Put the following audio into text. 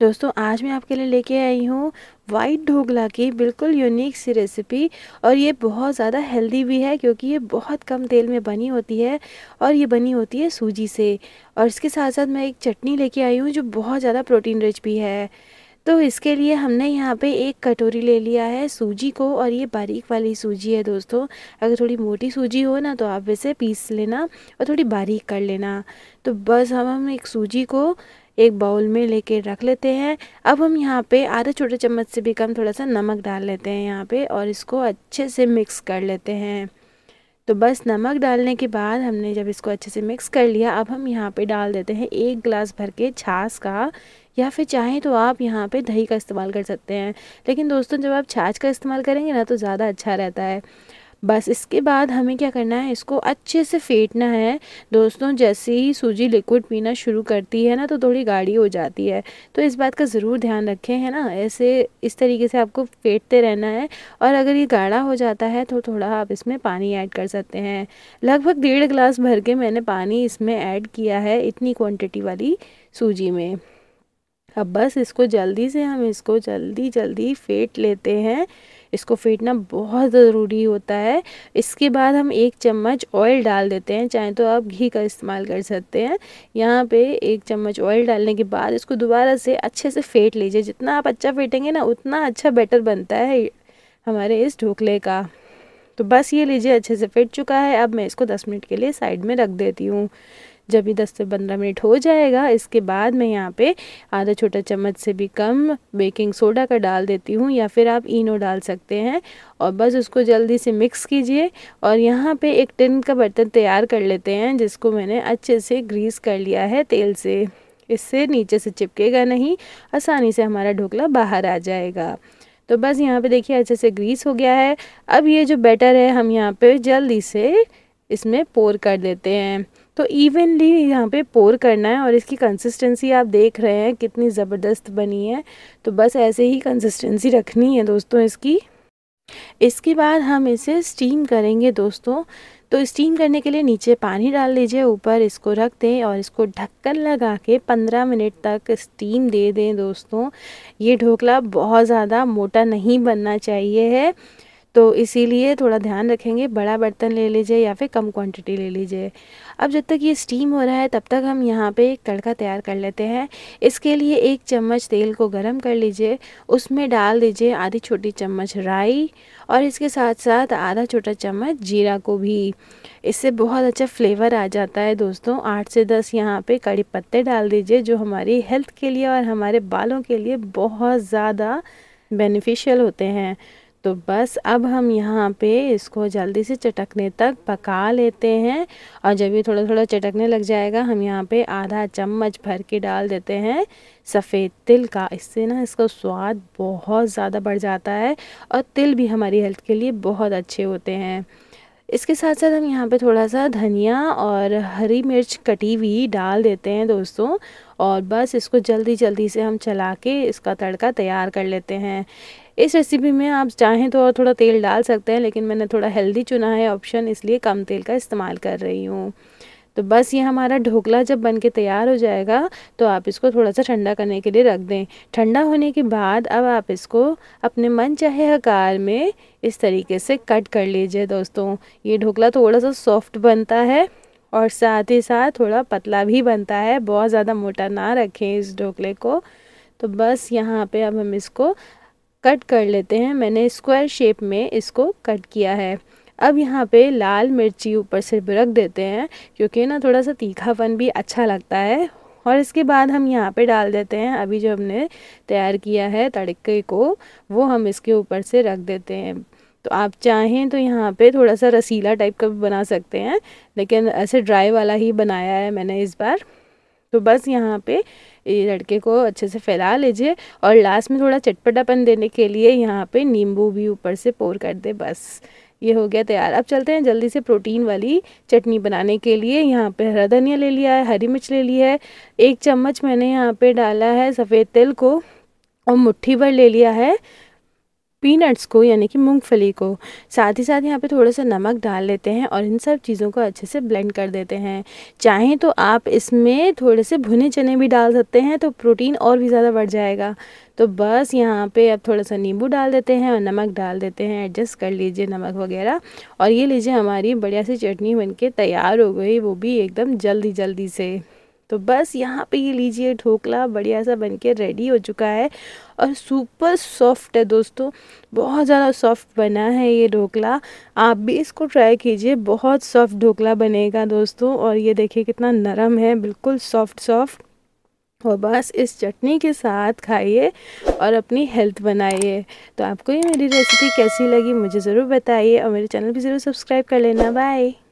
दोस्तों आज मैं आपके लिए लेके आई हूँ वाइट ढोगला की बिल्कुल यूनिक सी रेसिपी और ये बहुत ज़्यादा हेल्दी भी है क्योंकि ये बहुत कम तेल में बनी होती है और ये बनी होती है सूजी से और इसके साथ साथ मैं एक चटनी लेके आई हूँ जो बहुत ज़्यादा प्रोटीन रिच भी है तो इसके लिए हमने यहाँ पे एक कटोरी ले लिया है सूजी को और ये बारीक वाली सूजी है दोस्तों अगर थोड़ी मोटी सूजी हो ना तो आप वैसे पीस लेना और थोड़ी बारीक कर लेना तो बस हम हम एक सूजी को एक बाउल में लेके रख लेते हैं अब हम यहाँ पे आधे छोटे चम्मच से भी कम थोड़ा सा नमक डाल लेते हैं यहाँ पे और इसको अच्छे से मिक्स कर लेते हैं तो बस नमक डालने के बाद हमने जब इसको अच्छे से मिक्स कर लिया अब हम यहाँ पे डाल देते हैं एक गिलास भर के छाछ का या फिर चाहें तो आप यहाँ पे दही का इस्तेमाल कर सकते हैं लेकिन दोस्तों जब आप छाछ का इस्तेमाल करेंगे ना तो ज़्यादा अच्छा रहता है बस इसके बाद हमें क्या करना है इसको अच्छे से फेंटना है दोस्तों जैसे ही सूजी लिक्विड पीना शुरू करती है ना तो थोड़ी गाढ़ी हो जाती है तो इस बात का ज़रूर ध्यान रखें है ना ऐसे इस तरीके से आपको फेंटते रहना है और अगर ये गाढ़ा हो जाता है तो थोड़ा आप इसमें पानी ऐड कर सकते हैं लगभग डेढ़ ग्लास भर के मैंने पानी इसमें ऐड किया है इतनी क्वान्टिटी वाली सूजी में अब बस इसको जल्दी से हम इसको जल्दी जल्दी फेंट लेते हैं इसको फेंटना बहुत ज़रूरी होता है इसके बाद हम एक चम्मच ऑयल डाल देते हैं चाहे तो आप घी का इस्तेमाल कर सकते हैं यहाँ पे एक चम्मच ऑयल डालने के बाद इसको दोबारा से अच्छे से फेंट लीजिए जितना आप अच्छा फेंटेंगे ना उतना अच्छा बैटर बनता है हमारे इस ढोकले का तो बस ये लीजिए अच्छे से फिट चुका है अब मैं इसको 10 मिनट के लिए साइड में रख देती हूँ जब ये दस से पंद्रह मिनट हो जाएगा इसके बाद मैं यहाँ पे आधा छोटा चम्मच से भी कम बेकिंग सोडा का डाल देती हूँ या फिर आप इनो डाल सकते हैं और बस उसको जल्दी से मिक्स कीजिए और यहाँ पे एक टिन का बर्तन तैयार कर लेते हैं जिसको मैंने अच्छे से ग्रीस कर लिया है तेल से इससे नीचे से चिपकेगा नहीं आसानी से हमारा ढोकला बाहर आ जाएगा तो बस यहाँ पे देखिए अच्छे से ग्रीस हो गया है अब ये जो बैटर है हम यहाँ पे जल्दी से इसमें पोर कर देते हैं तो इवनली यहाँ पे पोर करना है और इसकी कंसिस्टेंसी आप देख रहे हैं कितनी ज़बरदस्त बनी है तो बस ऐसे ही कंसिस्टेंसी रखनी है दोस्तों इसकी इसके बाद हम इसे स्टीम करेंगे दोस्तों तो स्टीम करने के लिए नीचे पानी डाल लीजिए ऊपर इसको रख दें और इसको ढक्कन लगा के पंद्रह मिनट तक स्टीम दे दें दोस्तों ये ढोकला बहुत ज़्यादा मोटा नहीं बनना चाहिए है तो इसीलिए थोड़ा ध्यान रखेंगे बड़ा बर्तन ले लीजिए या फिर कम क्वांटिटी ले लीजिए अब जब तक ये स्टीम हो रहा है तब तक हम यहाँ पे एक तड़का तैयार कर लेते हैं इसके लिए एक चम्मच तेल को गरम कर लीजिए उसमें डाल दीजिए आधी छोटी चम्मच राई और इसके साथ साथ आधा छोटा चम्मच जीरा को भी इससे बहुत अच्छा फ्लेवर आ जाता है दोस्तों आठ से दस यहाँ पर कड़ी पत्ते डाल दीजिए जो हमारी हेल्थ के लिए और हमारे बालों के लिए बहुत ज़्यादा बेनिफिशियल होते हैं तो बस अब हम यहाँ पे इसको जल्दी से चटकने तक पका लेते हैं और जब ये थोड़ा थोड़ा चटकने लग जाएगा हम यहाँ पे आधा चम्मच भर के डाल देते हैं सफ़ेद तिल का इससे ना इसका स्वाद बहुत ज़्यादा बढ़ जाता है और तिल भी हमारी हेल्थ के लिए बहुत अच्छे होते हैं इसके साथ साथ हम यहाँ पे थोड़ा सा धनिया और हरी मिर्च कटी हुई डाल देते हैं दोस्तों और बस इसको जल्दी जल्दी से हम चला के इसका तड़का तैयार कर लेते हैं इस रेसिपी में आप चाहें तो और थोड़ा तेल डाल सकते हैं लेकिन मैंने थोड़ा हेल्दी चुना है ऑप्शन इसलिए कम तेल का इस्तेमाल कर रही हूँ तो बस ये हमारा ढोकला जब बन के तैयार हो जाएगा तो आप इसको थोड़ा सा ठंडा करने के लिए रख दें ठंडा होने के बाद अब आप इसको अपने मन चाहे आकार में इस तरीके से कट कर लीजिए दोस्तों ये ढोकला थोड़ा सा सॉफ्ट बनता है और साथ ही साथ थोड़ा पतला भी बनता है बहुत ज़्यादा मोटा ना रखें इस ढोकले को तो बस यहाँ पे अब हम इसको कट कर लेते हैं मैंने स्क्वायर शेप में इसको कट किया है अब यहाँ पे लाल मिर्ची ऊपर से रख देते हैं क्योंकि ना थोड़ा सा तीखापन भी अच्छा लगता है और इसके बाद हम यहाँ पे डाल देते हैं अभी जो हमने तैयार किया है तड़के को वो हम इसके ऊपर से रख देते हैं तो आप चाहें तो यहाँ पे थोड़ा सा रसीला टाइप का भी बना सकते हैं लेकिन ऐसे ड्राई वाला ही बनाया है मैंने इस बार तो बस यहाँ पे ये लड़के को अच्छे से फैला लीजिए और लास्ट में थोड़ा चटपटापन देने के लिए यहाँ पे नींबू भी ऊपर से पोर कर दे बस ये हो गया तैयार अब चलते हैं जल्दी से प्रोटीन वाली चटनी बनाने के लिए यहाँ पे हरा धनिया ले लिया है हरी मिर्च ले ली है एक चम्मच मैंने यहाँ पे डाला है सफ़ेद तिल को और मुट्ठी भर ले लिया है पीनट्स को यानी कि मूंगफली को साथ ही साथ यहाँ पे थोड़ा सा नमक डाल लेते हैं और इन सब चीज़ों को अच्छे से ब्लेंड कर देते हैं चाहें तो आप इसमें थोड़े से भुने चने भी डाल सकते हैं तो प्रोटीन और भी ज़्यादा बढ़ जाएगा तो बस यहाँ पे अब थोड़ा सा नींबू डाल देते हैं और नमक डाल देते हैं एडजस्ट कर लीजिए नमक वगैरह और ये लीजिए हमारी बढ़िया सी चटनी बनके तैयार हो गई वो भी एकदम जल्दी जल्दी से तो बस यहाँ पे ये लीजिए ढोकला बढ़िया सा बन के रेडी हो चुका है और सुपर सॉफ्ट है दोस्तों बहुत ज़्यादा सॉफ्ट बना है ये ढोकला आप भी इसको ट्राई कीजिए बहुत सॉफ्ट ढोकला बनेगा दोस्तों और ये देखिए कितना नरम है बिल्कुल सॉफ्ट सॉफ्ट और बस इस चटनी के साथ खाइए और अपनी हेल्थ बनाइए तो आपको ये मेरी रेसिपी कैसी लगी मुझे ज़रूर बताइए और मेरे चैनल भी ज़रूर सब्सक्राइब कर लेना बाय